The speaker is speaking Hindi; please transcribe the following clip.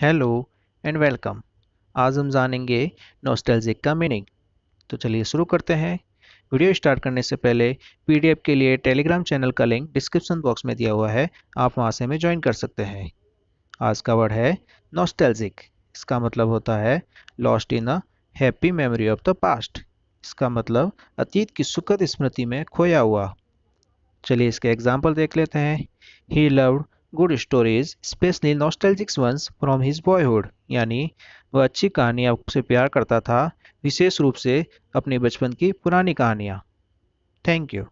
हेलो एंड वेलकम आज हम जानेंगे नोस्टैल्जिक का मीनिंग तो चलिए शुरू करते हैं वीडियो स्टार्ट करने से पहले पीडीएफ के लिए टेलीग्राम चैनल का लिंक डिस्क्रिप्शन बॉक्स में दिया हुआ है आप वहां से हमें ज्वाइन कर सकते हैं आज का वर्ड है नोस्टैल्जिक इसका मतलब होता है lost in a happy memory of the past इसका मतलब अतीत की सुखद स्मृति में खोया हुआ चलिए इसके एग्जाम्पल देख लेते हैं he loved good stories specially nostalgics ones from his boyhood यानी वह अच्छी कहानियाँ से प्यार करता था विशेष रूप से अपने बचपन की पुरानी कहानियाँ थैंक यू